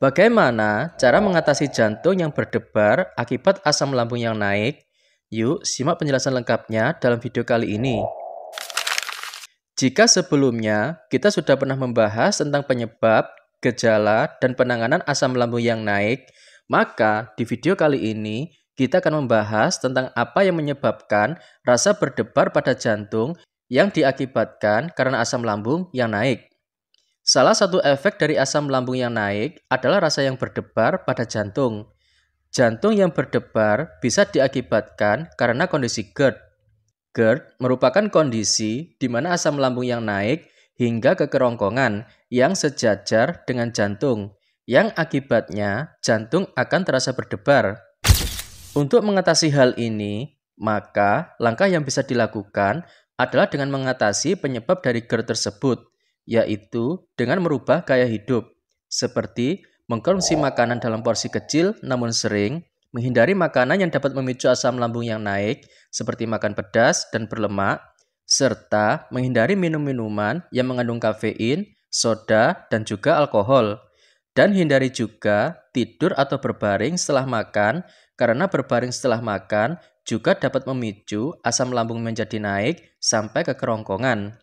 Bagaimana cara mengatasi jantung yang berdebar akibat asam lambung yang naik? Yuk, simak penjelasan lengkapnya dalam video kali ini. Jika sebelumnya kita sudah pernah membahas tentang penyebab, gejala, dan penanganan asam lambung yang naik, maka di video kali ini kita akan membahas tentang apa yang menyebabkan rasa berdebar pada jantung yang diakibatkan karena asam lambung yang naik. Salah satu efek dari asam lambung yang naik adalah rasa yang berdebar pada jantung. Jantung yang berdebar bisa diakibatkan karena kondisi GERD. GERD merupakan kondisi di mana asam lambung yang naik hingga ke kerongkongan yang sejajar dengan jantung, yang akibatnya jantung akan terasa berdebar. Untuk mengatasi hal ini, maka langkah yang bisa dilakukan adalah dengan mengatasi penyebab dari GERD tersebut, yaitu dengan merubah gaya hidup, seperti mengkonsumsi oh. makanan dalam porsi kecil namun sering, menghindari makanan yang dapat memicu asam lambung yang naik, seperti makan pedas dan berlemak, serta menghindari minum-minuman yang mengandung kafein, soda, dan juga alkohol. Dan hindari juga tidur atau berbaring setelah makan, karena berbaring setelah makan juga dapat memicu asam lambung menjadi naik sampai ke kerongkongan.